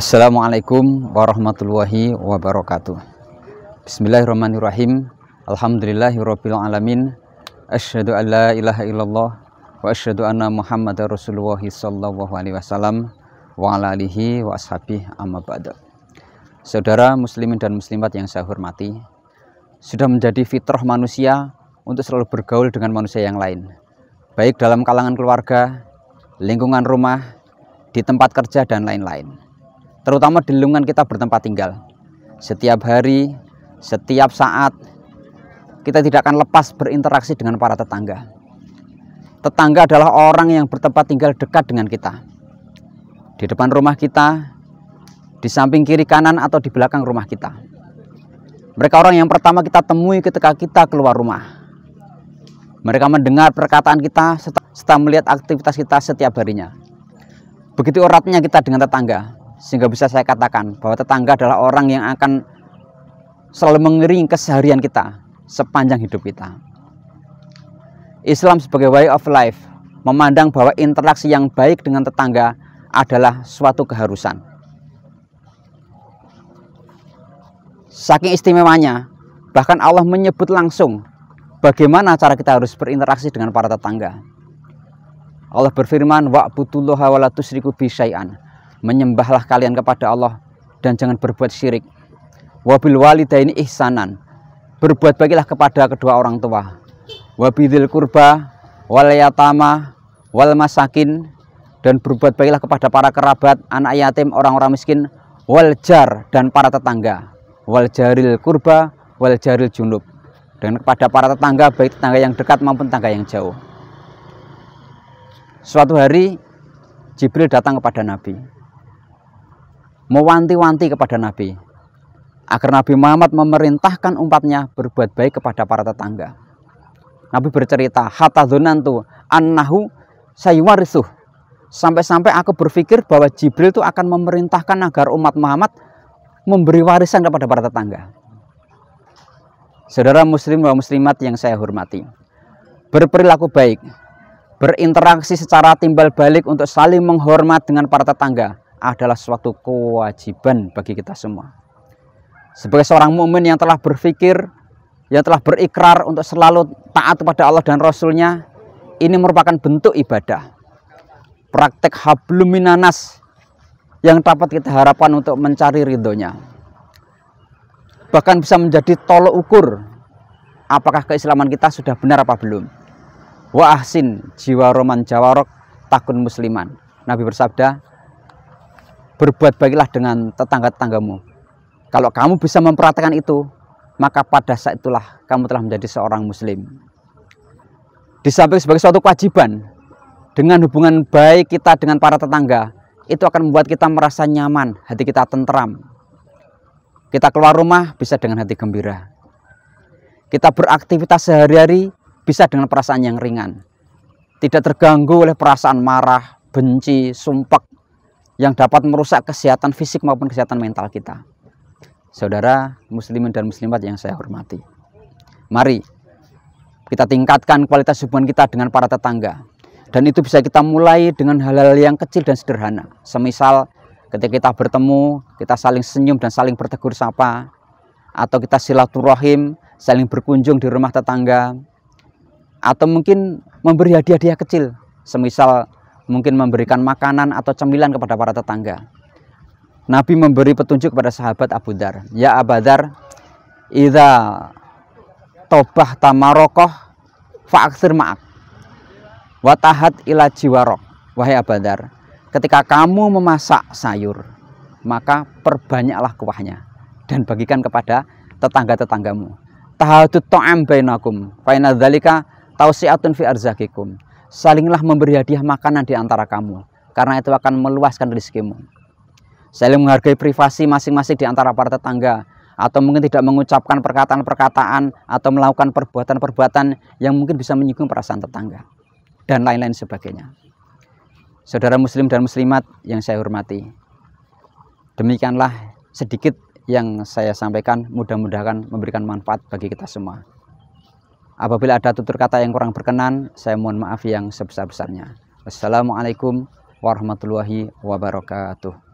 Assalamualaikum warahmatullahi wabarakatuh Bismillahirrahmanirrahim Alhamdulillahirrahmanirrahim. Asyadu an la ilaha illallah Wa asyadu anna muhammad rasulullah sallallahu alaihi wasallam Wa ala alihi wa ashabih amma ba'da Saudara muslimin dan muslimat yang saya hormati Sudah menjadi fitrah manusia Untuk selalu bergaul dengan manusia yang lain Baik dalam kalangan keluarga Lingkungan rumah Di tempat kerja dan lain-lain terutama di lingkungan kita bertempat tinggal. Setiap hari, setiap saat, kita tidak akan lepas berinteraksi dengan para tetangga. Tetangga adalah orang yang bertempat tinggal dekat dengan kita. Di depan rumah kita, di samping kiri kanan atau di belakang rumah kita. Mereka orang yang pertama kita temui ketika kita keluar rumah. Mereka mendengar perkataan kita setelah melihat aktivitas kita setiap harinya. Begitu eratnya kita dengan tetangga sehingga bisa saya katakan bahwa tetangga adalah orang yang akan selalu mengering keseharian kita sepanjang hidup kita. Islam sebagai way of life memandang bahwa interaksi yang baik dengan tetangga adalah suatu keharusan. Saking istimewanya, bahkan Allah menyebut langsung bagaimana cara kita harus berinteraksi dengan para tetangga. Allah berfirman, "Wa'budullaha wa la tusyriku menyembahlah kalian kepada Allah dan jangan berbuat syirik wabil walidaini ihsanan berbuat baiklah kepada kedua orang tua wabidil kurba wal yatama wal masakin dan berbuat baiklah kepada para kerabat anak yatim orang-orang miskin wal jar dan para tetangga wal jaril kurba wal jaril junub dan kepada para tetangga baik tetangga yang dekat maupun tetangga yang jauh suatu hari Jibril datang kepada Nabi mewanti-wanti kepada Nabi agar Nabi Muhammad memerintahkan umatnya berbuat baik kepada para tetangga. Nabi bercerita, hatta dunantu annahu sayuwarisuh. Sampai-sampai aku berpikir bahwa Jibril itu akan memerintahkan agar umat Muhammad memberi warisan kepada para tetangga. Saudara muslim dan muslimat yang saya hormati, berperilaku baik, berinteraksi secara timbal balik untuk saling menghormat dengan para tetangga adalah suatu kewajiban bagi kita semua. Sebagai seorang mukmin yang telah berpikir, yang telah berikrar untuk selalu taat kepada Allah dan Rasulnya, ini merupakan bentuk ibadah. Praktek habluminanas yang dapat kita harapkan untuk mencari ridhonya. Bahkan bisa menjadi tolok ukur apakah keislaman kita sudah benar apa belum. Wa ahsin jiwa roman jawarok takun musliman. Nabi bersabda, berbuat baiklah dengan tetangga-tetanggamu. Kalau kamu bisa memperhatikan itu, maka pada saat itulah kamu telah menjadi seorang muslim. Disamping sebagai suatu kewajiban, dengan hubungan baik kita dengan para tetangga, itu akan membuat kita merasa nyaman, hati kita tentram. Kita keluar rumah bisa dengan hati gembira. Kita beraktivitas sehari-hari bisa dengan perasaan yang ringan. Tidak terganggu oleh perasaan marah, benci, sumpah yang dapat merusak kesehatan fisik maupun kesehatan mental kita. Saudara muslimin dan muslimat yang saya hormati. Mari kita tingkatkan kualitas hubungan kita dengan para tetangga. Dan itu bisa kita mulai dengan hal-hal yang kecil dan sederhana. Semisal ketika kita bertemu, kita saling senyum dan saling bertegur sapa. Atau kita silaturahim, saling berkunjung di rumah tetangga. Atau mungkin memberi hadiah-hadiah kecil. Semisal mungkin memberikan makanan atau cemilan kepada para tetangga. Nabi memberi petunjuk kepada sahabat Abu Dar. Ya Abu Dar, ida tobah tamarokoh faakhir ma'ak. Watahat ila jiwarok. Wahai Abu Dar, ketika kamu memasak sayur, maka perbanyaklah kuahnya dan bagikan kepada tetangga-tetanggamu. Tahadud to'am bainakum, fainadzalika tausiatun fi arzakikum salinglah memberi hadiah makanan di antara kamu, karena itu akan meluaskan rezekimu. Saling menghargai privasi masing-masing di antara para tetangga, atau mungkin tidak mengucapkan perkataan-perkataan atau melakukan perbuatan-perbuatan yang mungkin bisa menyinggung perasaan tetangga dan lain-lain sebagainya. Saudara muslim dan muslimat yang saya hormati. Demikianlah sedikit yang saya sampaikan, mudah-mudahan memberikan manfaat bagi kita semua. Apabila ada tutur kata yang kurang berkenan, saya mohon maaf yang sebesar-besarnya. Wassalamualaikum warahmatullahi wabarakatuh.